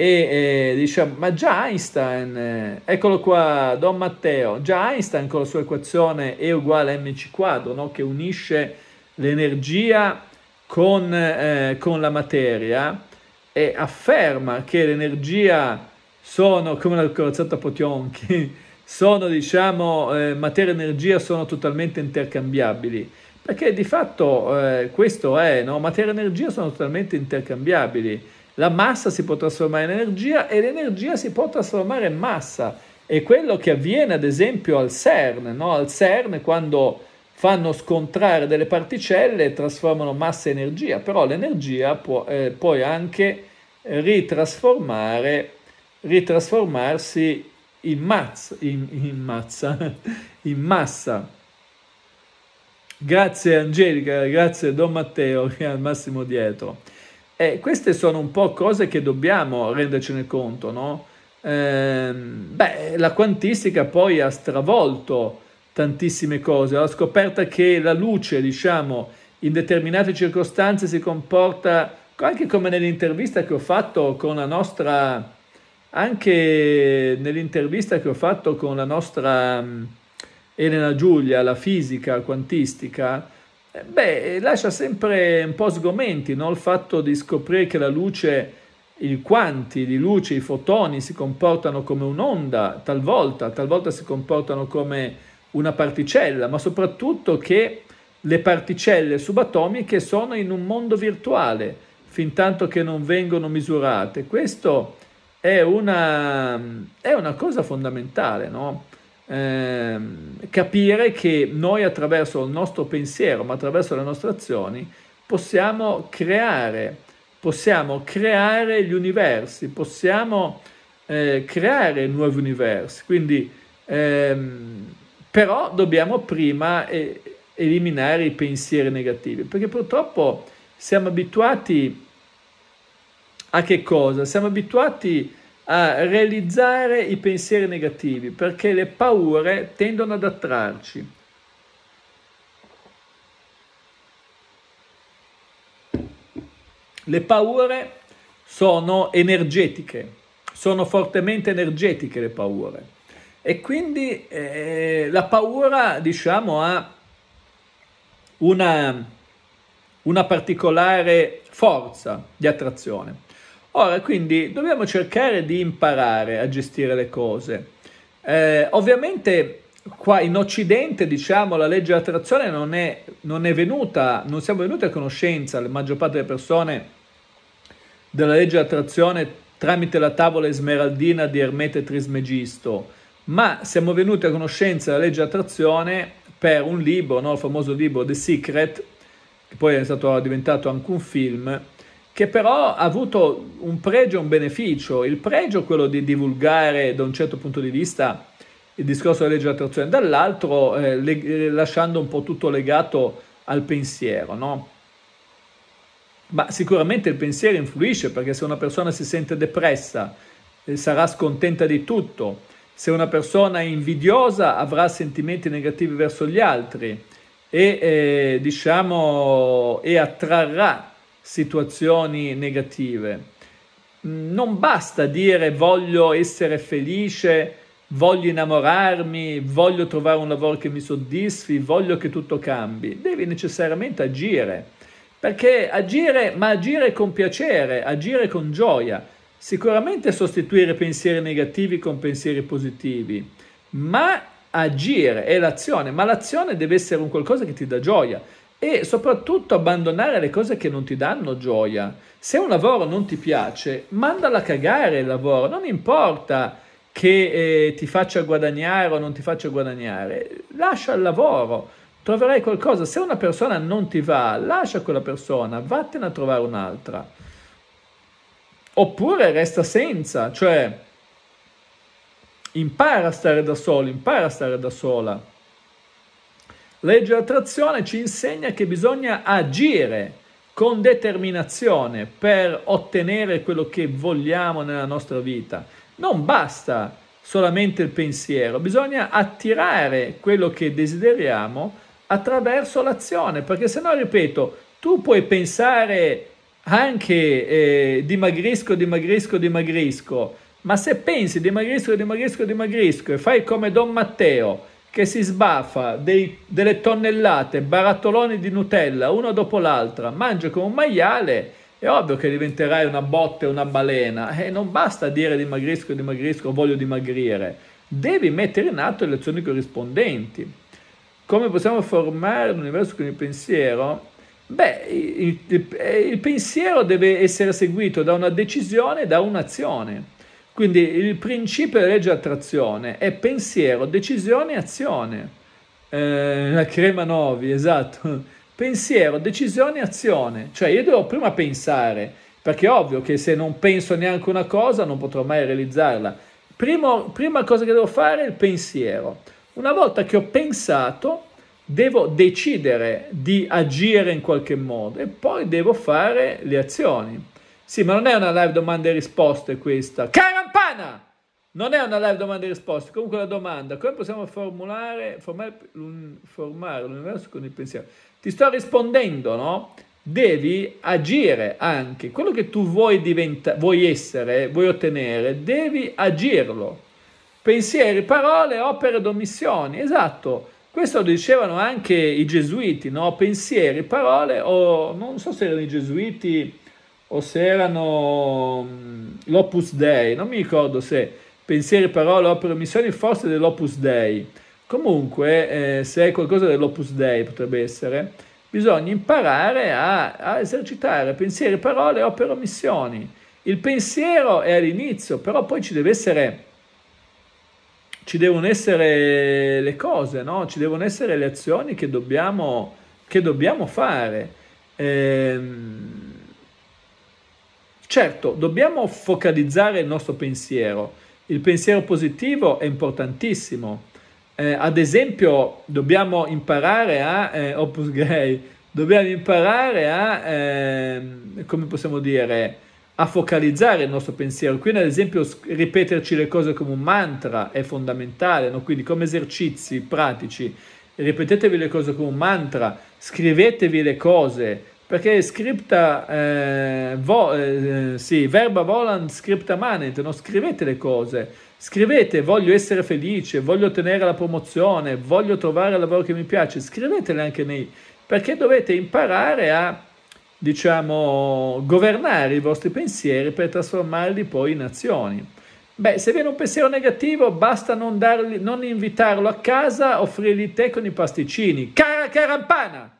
e eh, diciamo, ma già Einstein, eh, eccolo qua, Don Matteo, già Einstein con la sua equazione E uguale a mc quadro, no? che unisce l'energia con, eh, con, la materia e afferma che l'energia sono, come l'ha corazzata Potionchi, sono, diciamo, eh, materia e energia sono totalmente intercambiabili, perché di fatto eh, questo è, no? materia e energia sono totalmente intercambiabili, la massa si può trasformare in energia e l'energia si può trasformare in massa. È quello che avviene ad esempio al CERN, no? al CERN quando fanno scontrare delle particelle e trasformano massa in energia, però l'energia può eh, poi anche ritrasformare, ritrasformarsi in, mazza, in, in, mazza, in massa. Grazie Angelica, grazie Don Matteo che è al massimo dietro. Eh, queste sono un po' cose che dobbiamo rendercene conto, no? Eh, beh, la quantistica poi ha stravolto tantissime cose, ha scoperto che la luce, diciamo, in determinate circostanze si comporta anche come nell'intervista che ho fatto con la nostra anche nell'intervista che ho fatto con la nostra Elena Giulia, la fisica quantistica, Beh, lascia sempre un po' sgomenti no? il fatto di scoprire che la luce, i quanti di luce, i fotoni si comportano come un'onda talvolta, talvolta si comportano come una particella, ma soprattutto che le particelle subatomiche sono in un mondo virtuale, fin tanto che non vengono misurate. Questo è una, è una cosa fondamentale, no? Ehm, capire che noi attraverso il nostro pensiero, ma attraverso le nostre azioni, possiamo creare, possiamo creare gli universi, possiamo eh, creare nuovi universi. Quindi, ehm, però dobbiamo prima eh, eliminare i pensieri negativi, perché purtroppo siamo abituati a che cosa? Siamo abituati a realizzare i pensieri negativi perché le paure tendono ad attrarci. Le paure sono energetiche, sono fortemente energetiche le paure e quindi eh, la paura diciamo ha una, una particolare forza di attrazione. Ora, quindi dobbiamo cercare di imparare a gestire le cose. Eh, ovviamente qua in Occidente, diciamo, la legge dell'attrazione non è, non è venuta, non siamo venuti a conoscenza, la maggior parte delle persone, della legge dell'attrazione tramite la tavola esmeraldina di Ermete Trismegisto, ma siamo venuti a conoscenza della legge dell'attrazione per un libro, no? il famoso libro The Secret, che poi è stato diventato anche un film, che però ha avuto un pregio e un beneficio. Il pregio è quello di divulgare da un certo punto di vista il discorso della legge dell'attrazione, dall'altro eh, le, eh, lasciando un po' tutto legato al pensiero, no? Ma sicuramente il pensiero influisce perché se una persona si sente depressa eh, sarà scontenta di tutto, se una persona è invidiosa avrà sentimenti negativi verso gli altri e eh, diciamo e attrarrà situazioni negative. Mm, non basta dire voglio essere felice, voglio innamorarmi, voglio trovare un lavoro che mi soddisfi, voglio che tutto cambi. Devi necessariamente agire, perché agire, ma agire con piacere, agire con gioia. Sicuramente sostituire pensieri negativi con pensieri positivi, ma agire è l'azione, ma l'azione deve essere un qualcosa che ti dà gioia e soprattutto abbandonare le cose che non ti danno gioia. Se un lavoro non ti piace, mandala a cagare il lavoro, non importa che eh, ti faccia guadagnare o non ti faccia guadagnare, lascia il lavoro, troverai qualcosa. Se una persona non ti va, lascia quella persona, vattene a trovare un'altra. Oppure resta senza, cioè impara a stare da solo, impara a stare da sola legge attrazione ci insegna che bisogna agire con determinazione per ottenere quello che vogliamo nella nostra vita. Non basta solamente il pensiero, bisogna attirare quello che desideriamo attraverso l'azione, perché se no, ripeto, tu puoi pensare anche eh, dimagrisco, dimagrisco, dimagrisco, ma se pensi dimagrisco, dimagrisco, dimagrisco e fai come Don Matteo, che si sbaffa dei, delle tonnellate, barattoloni di Nutella una dopo l'altra, mangia come un maiale, è ovvio che diventerai una botte, una balena. E non basta dire dimagrisco, dimagrisco, voglio dimagrire. Devi mettere in atto le azioni corrispondenti. Come possiamo formare l'universo con il pensiero? Beh, il, il, il pensiero deve essere seguito da una decisione e da un'azione. Quindi il principio della legge attrazione è pensiero, decisione e azione. Eh, la crema novi, esatto. Pensiero, decisione e azione. Cioè io devo prima pensare, perché è ovvio che se non penso neanche una cosa non potrò mai realizzarla. Primo, prima cosa che devo fare è il pensiero. Una volta che ho pensato, devo decidere di agire in qualche modo e poi devo fare le azioni. Sì, ma non è una live domande e risposte questa. Carampana! Non è una live domande e risposte. Comunque la domanda, come possiamo formulare, formare, formare l'universo con il pensiero? Ti sto rispondendo, no? Devi agire anche. Quello che tu vuoi, diventa, vuoi essere, vuoi ottenere, devi agirlo. Pensieri, parole, opere d'omissioni. Esatto. Questo lo dicevano anche i gesuiti, no? Pensieri, parole o... Non so se erano i gesuiti o se erano mm, l'Opus Dei, non mi ricordo se pensieri, parole, opere, missioni, forse dell'Opus Dei. Comunque, eh, se è qualcosa dell'Opus Dei potrebbe essere, bisogna imparare a, a esercitare pensieri, parole, opere, missioni. Il pensiero è all'inizio, però poi ci deve essere ci devono essere le cose, no? ci devono essere le azioni che dobbiamo, che dobbiamo fare. Ehm, Certo, dobbiamo focalizzare il nostro pensiero. Il pensiero positivo è importantissimo. Eh, ad esempio, dobbiamo imparare a eh, Opus Grey, dobbiamo imparare a, eh, come possiamo dire, a focalizzare il nostro pensiero. Quindi, ad esempio, ripeterci le cose come un mantra è fondamentale, no? quindi come esercizi pratici ripetetevi le cose come un mantra, scrivetevi le cose, perché scripta, eh, vo, eh, eh sì, verba volant scripta manent, non scrivete le cose, scrivete voglio essere felice, voglio ottenere la promozione, voglio trovare il lavoro che mi piace, scrivetele anche nei, perché dovete imparare a, diciamo, governare i vostri pensieri per trasformarli poi in azioni. Beh, se viene un pensiero negativo, basta non, dargli, non invitarlo a casa, offrirgli te con i pasticcini. Cara carampana!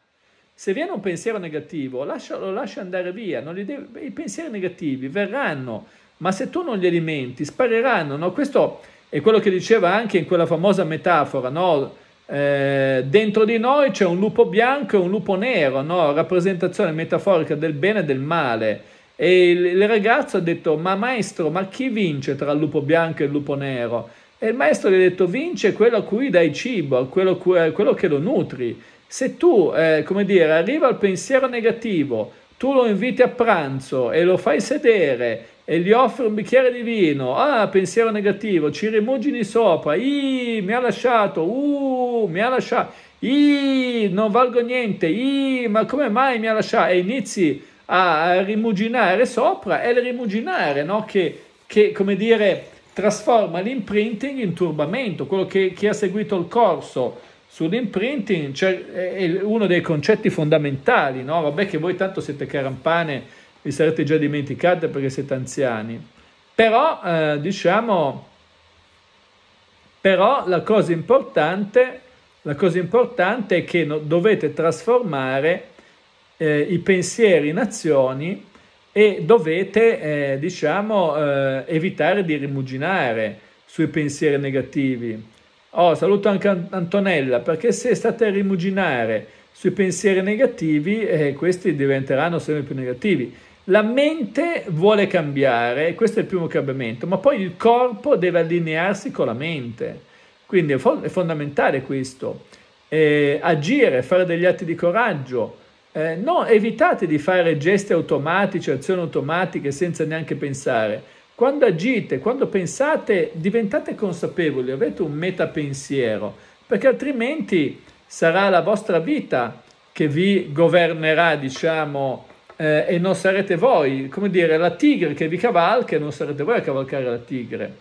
Se viene un pensiero negativo, lascia, lo lascia andare via, devi, i pensieri negativi verranno, ma se tu non li alimenti, spariranno. No? Questo è quello che diceva anche in quella famosa metafora, no? eh, dentro di noi c'è un lupo bianco e un lupo nero, no? rappresentazione metaforica del bene e del male. E il, il ragazzo ha detto, ma maestro, ma chi vince tra il lupo bianco e il lupo nero? E il maestro gli ha detto, vince quello a cui dai cibo, quello, quello che lo nutri. Se tu, eh, come dire, arriva al pensiero negativo, tu lo inviti a pranzo e lo fai sedere e gli offri un bicchiere di vino, ah, pensiero negativo, ci rimugini sopra, Ih, mi ha lasciato, uh, mi ha lasciato, Ih, non valgo niente, Ih, ma come mai mi ha lasciato? E inizi a rimuginare sopra, è il rimuginare, no? Che, che come dire, trasforma l'imprinting in turbamento, quello che chi ha seguito il corso sull'imprinting cioè, è uno dei concetti fondamentali, no? Vabbè che voi tanto siete carampane, vi sarete già dimenticate perché siete anziani. Però, eh, diciamo, però la cosa importante, la cosa importante è che no, dovete trasformare eh, i pensieri in azioni e dovete, eh, diciamo, eh, evitare di rimuginare sui pensieri negativi Oh, saluto anche Antonella, perché se state a rimuginare sui pensieri negativi, eh, questi diventeranno sempre più negativi. La mente vuole cambiare, questo è il primo cambiamento, ma poi il corpo deve allinearsi con la mente. Quindi è, fo- è fondamentale questo. Eh, agire, fare degli atti di coraggio. Eh, no, evitate di fare gesti automatici, azioni automatiche senza neanche pensare quando agite, quando pensate, diventate consapevoli, avete un metapensiero, perché altrimenti sarà la vostra vita che vi governerà, diciamo, eh, e non sarete voi, come dire, la tigre che vi cavalca e non sarete voi a cavalcare la tigre.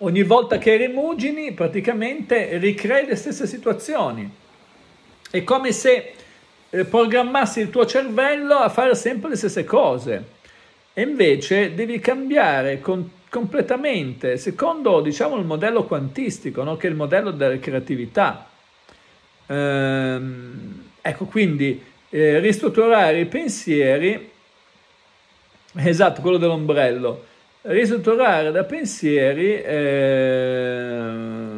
Ogni volta che rimugini praticamente ricrei le stesse situazioni. È come se eh, programmassi il tuo cervello a fare sempre le stesse cose e invece devi cambiare con, completamente secondo diciamo il modello quantistico no? che è il modello della creatività ehm, ecco quindi eh, ristrutturare i pensieri esatto quello dell'ombrello ristrutturare da pensieri eh,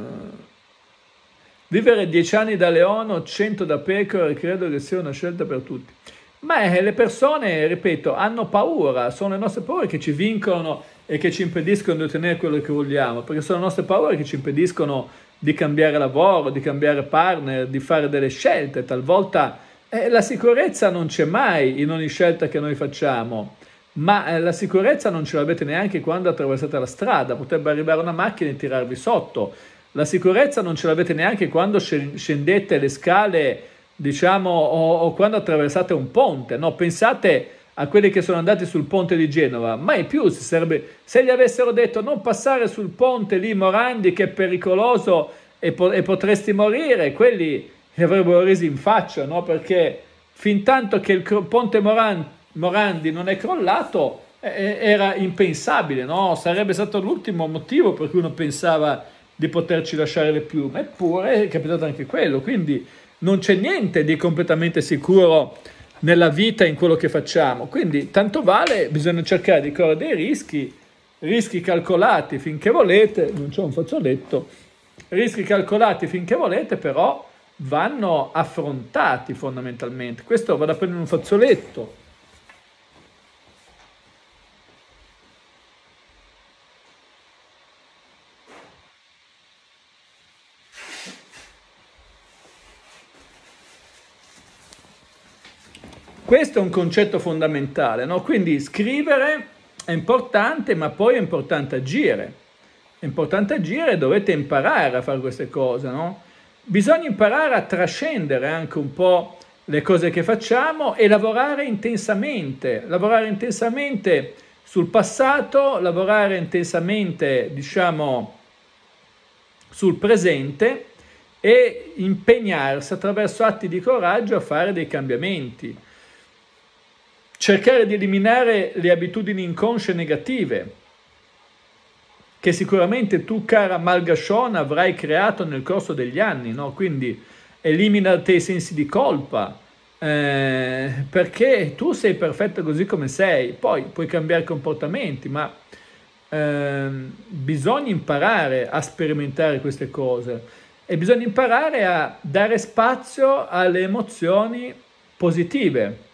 Vivere dieci anni da leono, cento da pecore, credo che sia una scelta per tutti. Ma eh, le persone, ripeto, hanno paura, sono le nostre paure che ci vincono e che ci impediscono di ottenere quello che vogliamo, perché sono le nostre paure che ci impediscono di cambiare lavoro, di cambiare partner, di fare delle scelte. Talvolta eh, la sicurezza non c'è mai in ogni scelta che noi facciamo, ma eh, la sicurezza non ce l'avete neanche quando attraversate la strada, potrebbe arrivare una macchina e tirarvi sotto. La sicurezza non ce l'avete neanche quando scendete le scale, diciamo, o, o quando attraversate un ponte. No, pensate a quelli che sono andati sul ponte di Genova. Mai più si sarebbe... Se gli avessero detto non passare sul ponte lì Morandi che è pericoloso e, po- e potresti morire, quelli li avrebbero resi in faccia, no? Perché fin tanto che il cro- ponte Moran- Morandi non è crollato, eh, era impensabile, no? Sarebbe stato l'ultimo motivo per cui uno pensava di poterci lasciare le piume, eppure è capitato anche quello, quindi non c'è niente di completamente sicuro nella vita in quello che facciamo, quindi tanto vale, bisogna cercare di correre dei rischi, rischi calcolati finché volete, non c'è un fazzoletto, rischi calcolati finché volete, però vanno affrontati fondamentalmente. Questo vado a prendere un fazzoletto, Questo è un concetto fondamentale, no? quindi scrivere è importante, ma poi è importante agire. È importante agire, dovete imparare a fare queste cose. No? Bisogna imparare a trascendere anche un po' le cose che facciamo e lavorare intensamente, lavorare intensamente sul passato, lavorare intensamente, diciamo, sul presente e impegnarsi attraverso atti di coraggio a fare dei cambiamenti cercare di eliminare le abitudini inconsce negative che sicuramente tu, cara Malgashon, avrai creato nel corso degli anni, no? Quindi elimina te i sensi di colpa, eh, perché tu sei perfetto così come sei, poi puoi cambiare comportamenti, ma eh, bisogna imparare a sperimentare queste cose e bisogna imparare a dare spazio alle emozioni positive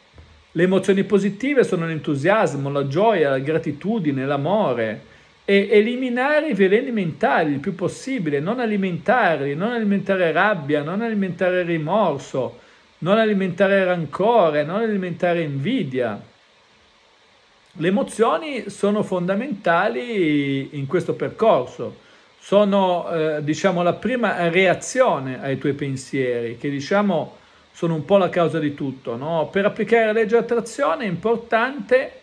le emozioni positive sono l'entusiasmo, la gioia, la gratitudine, l'amore e eliminare i veleni mentali il più possibile, non alimentarli, non alimentare rabbia, non alimentare rimorso, non alimentare rancore, non alimentare invidia. Le emozioni sono fondamentali in questo percorso, sono eh, diciamo la prima reazione ai tuoi pensieri che diciamo sono un po' la causa di tutto. No? Per applicare la legge dell'attrazione è importante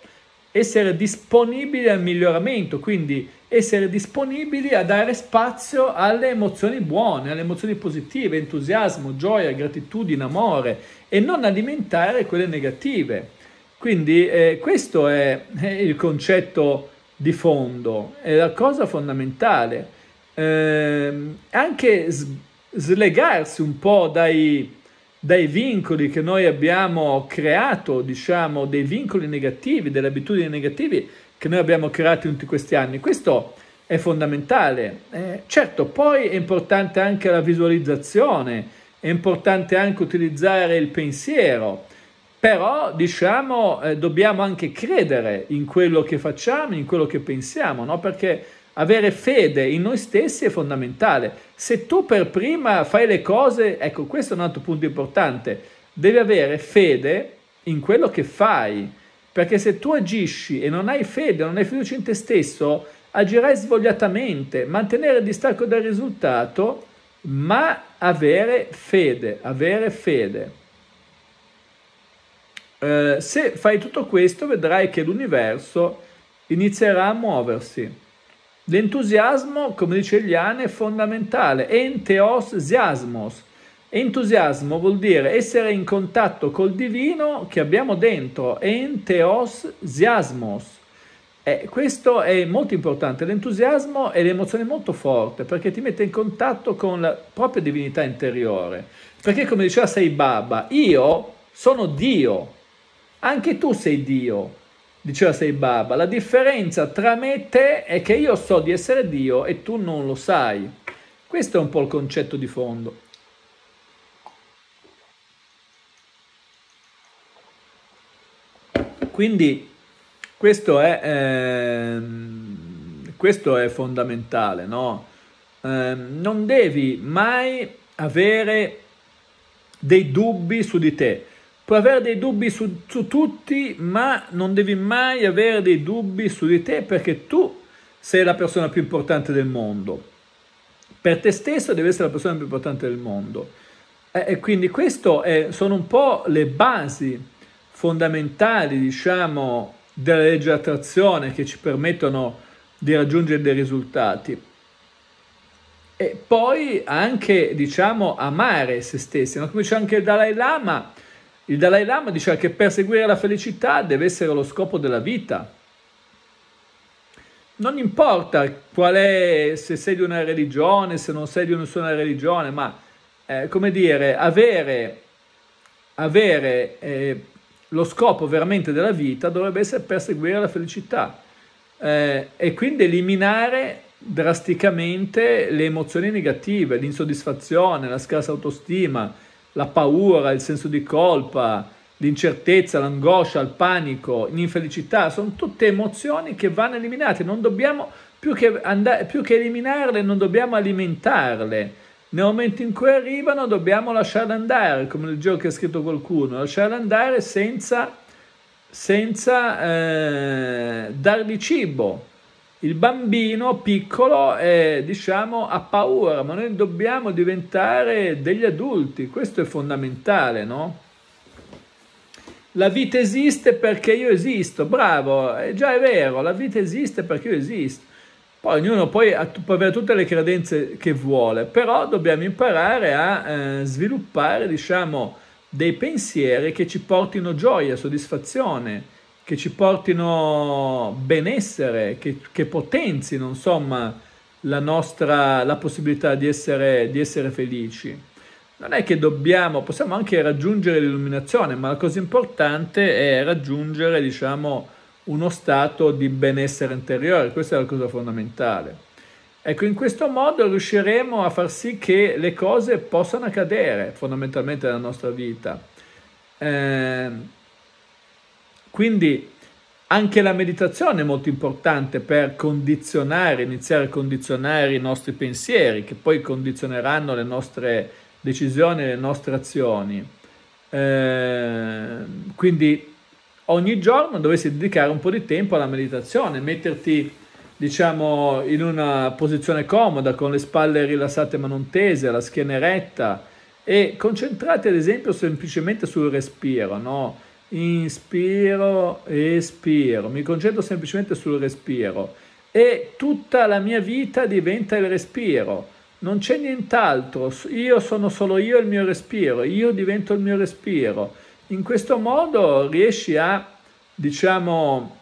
essere disponibili al miglioramento, quindi essere disponibili a dare spazio alle emozioni buone, alle emozioni positive, entusiasmo, gioia, gratitudine, amore e non alimentare quelle negative. Quindi eh, questo è, è, il concetto di fondo, è la cosa fondamentale. Eh, anche s- slegarsi un po' dai, dai vincoli che noi abbiamo creato, diciamo, dei vincoli negativi, delle abitudini negative che noi abbiamo creato in tutti questi anni. Questo è fondamentale. Eh, certo, poi è importante anche la visualizzazione, è importante anche utilizzare il pensiero, però diciamo eh, dobbiamo anche credere in quello che facciamo, in quello che pensiamo, no? Perché avere fede in noi stessi è fondamentale. Se tu per prima fai le cose, ecco, questo è un altro punto importante. Devi avere fede in quello che fai, perché se tu agisci e non hai fede, non hai fiducia in te stesso, agirai svogliatamente, mantenere il distacco dal risultato, ma avere fede, avere fede. Eh, se fai tutto questo, vedrai che l'universo inizierà a muoversi. L'entusiasmo, come dice Eliane, è fondamentale. Enteos siasmos. Entusiasmo vuol dire essere in contatto col divino che abbiamo dentro. Enteos siasmos. Eh, questo è molto importante, l'entusiasmo è l'emozione molto forte perché ti mette in contatto con la propria divinità interiore. Perché come diceva Sei Baba, io sono Dio, anche tu sei Dio. Diceva Sei Baba, la differenza tra me e te è che io so di essere Dio e tu non lo sai. Questo è un po' il concetto di fondo. Quindi questo è, eh, questo è fondamentale, no? Eh, non devi mai avere dei dubbi su di te. Puoi avere dei dubbi su, su tutti, ma non devi mai avere dei dubbi su di te perché tu sei la persona più importante del mondo. Per te stesso devi essere la persona più importante del mondo. E, e quindi queste sono un po' le basi fondamentali, diciamo, della legge attrazione che ci permettono di raggiungere dei risultati. E poi anche, diciamo, amare se stessi. No? Come dice anche il Dalai Lama, il Dalai Lama diceva che perseguire la felicità deve essere lo scopo della vita. Non importa qual è, se sei di una religione, se non sei di nessuna religione, ma eh, come dire, avere, avere eh, lo scopo veramente della vita dovrebbe essere perseguire la felicità eh, e quindi eliminare drasticamente le emozioni negative, l'insoddisfazione, la scarsa autostima, la paura, il senso di colpa, l'incertezza, l'angoscia, il panico, l'infelicità, sono tutte emozioni che vanno eliminate, non dobbiamo più che, andare, più che eliminarle, non dobbiamo alimentarle. Nel momento in cui arrivano dobbiamo lasciarle andare, come nel gioco che ha scritto qualcuno, lasciarle andare senza, senza eh, dargli cibo, il bambino piccolo eh, diciamo, ha paura, ma noi dobbiamo diventare degli adulti, questo è fondamentale, no? La vita esiste perché io esisto, bravo, è già è vero, la vita esiste perché io esisto. Poi ognuno poi ha, può avere tutte le credenze che vuole, però dobbiamo imparare a eh, sviluppare, diciamo, dei pensieri che ci portino gioia, soddisfazione, che ci portino benessere, che, che potenzino insomma la nostra la possibilità di essere, di essere felici. Non è che dobbiamo, possiamo anche raggiungere l'illuminazione, ma la cosa importante è raggiungere, diciamo, uno stato di benessere interiore, questa è la cosa fondamentale. Ecco, in questo modo riusciremo a far sì che le cose possano accadere fondamentalmente nella nostra vita. Eh, quindi anche la meditazione è molto importante per condizionare, iniziare a condizionare i nostri pensieri, che poi condizioneranno le nostre decisioni, e le nostre azioni. Eh, quindi ogni giorno dovresti dedicare un po' di tempo alla meditazione, metterti diciamo in una posizione comoda con le spalle rilassate ma non tese, la schiena eretta e concentrati ad esempio semplicemente sul respiro, no? inspiro, espiro, mi concentro semplicemente sul respiro e tutta la mia vita diventa il respiro, non c'è nient'altro, io sono solo io il mio respiro, io divento il mio respiro. In questo modo riesci a, diciamo,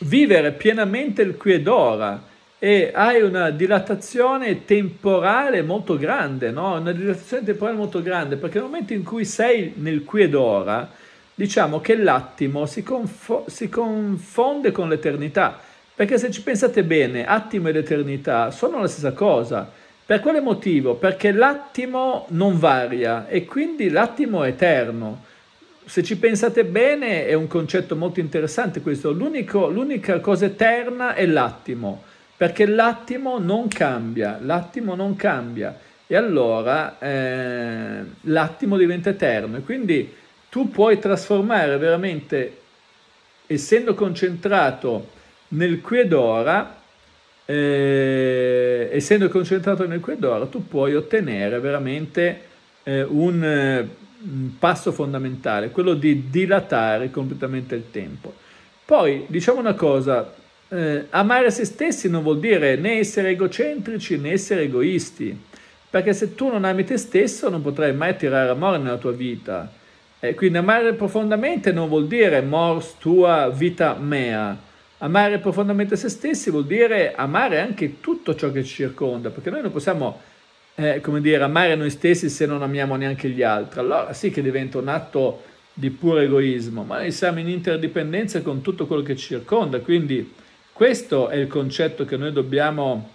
vivere pienamente il qui ed ora e hai una dilatazione temporale molto grande, no? una dilatazione temporale molto grande, perché nel momento in cui sei nel qui ed ora, diciamo che l'attimo si, confo- si confonde con l'eternità, perché se ci pensate bene, attimo ed eternità sono la stessa cosa. Per quale motivo? Perché l'attimo non varia e quindi l'attimo è eterno. Se ci pensate bene è un concetto molto interessante questo, L'unico, l'unica cosa eterna è l'attimo perché l'attimo non cambia, l'attimo non cambia e allora eh, l'attimo diventa eterno e quindi tu puoi trasformare veramente, essendo concentrato nel qui ed ora, eh, essendo concentrato nel qui ed ora, tu puoi ottenere veramente eh, un, un passo fondamentale, quello di dilatare completamente il tempo. Poi diciamo una cosa, eh, amare se stessi non vuol dire né essere egocentrici né essere egoisti, perché se tu non ami te stesso non potrai mai tirare amore nella tua vita. Eh, quindi amare profondamente non vuol dire mors tua vita mea, amare profondamente se stessi vuol dire amare anche tutto ciò che ci circonda, perché noi non possiamo, eh, come dire, amare noi stessi se non amiamo neanche gli altri, allora sì che diventa un atto di puro egoismo, ma noi siamo in interdipendenza con tutto quello che ci circonda, quindi questo è il concetto che noi dobbiamo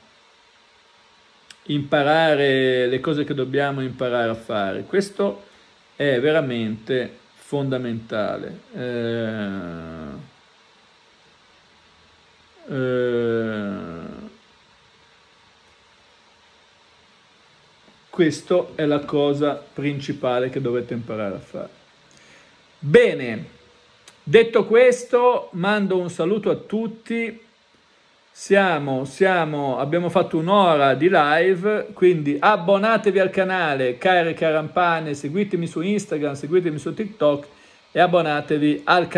imparare, le cose che dobbiamo imparare a fare. Questo è veramente fondamentale. Eh... Eh, questa è la cosa principale che dovete imparare a fare. Bene, detto questo, mando un saluto a tutti. Siamo, siamo, abbiamo fatto un'ora di live, quindi abbonatevi al canale, cari carampane, seguitemi su Instagram, seguitemi su TikTok e abbonatevi al canale.